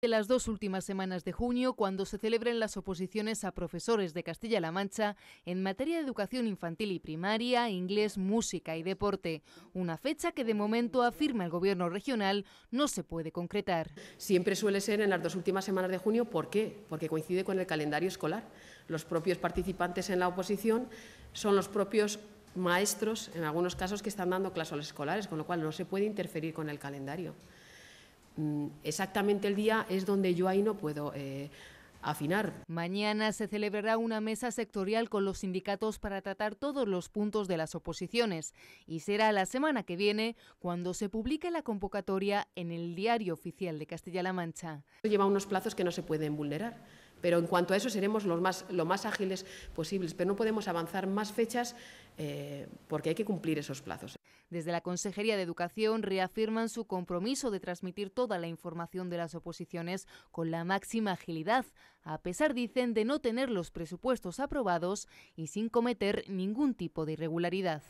de las dos últimas semanas de junio, cuando se celebren las oposiciones a profesores de Castilla-La Mancha en materia de educación infantil y primaria, inglés, música y deporte. Una fecha que de momento, afirma el Gobierno regional, no se puede concretar. Siempre suele ser en las dos últimas semanas de junio. ¿Por qué? Porque coincide con el calendario escolar. Los propios participantes en la oposición son los propios maestros, en algunos casos, que están dando clases escolares, con lo cual no se puede interferir con el calendario. Mm, exactamente el día es donde yo ahí no puedo... Eh, afinar. Mañana se celebrará una mesa sectorial con los sindicatos para tratar todos los puntos de las oposiciones y será la semana que viene cuando se publique la convocatoria en el Diario Oficial de Castilla-La Mancha. Lleva unos plazos que no se pueden vulnerar. Pero en cuanto a eso seremos los más, lo más ágiles posibles, pero no podemos avanzar más fechas eh, porque hay que cumplir esos plazos. Desde la Consejería de Educación reafirman su compromiso de transmitir toda la información de las oposiciones con la máxima agilidad, a pesar, dicen, de no tener los presupuestos aprobados y sin cometer ningún tipo de irregularidad.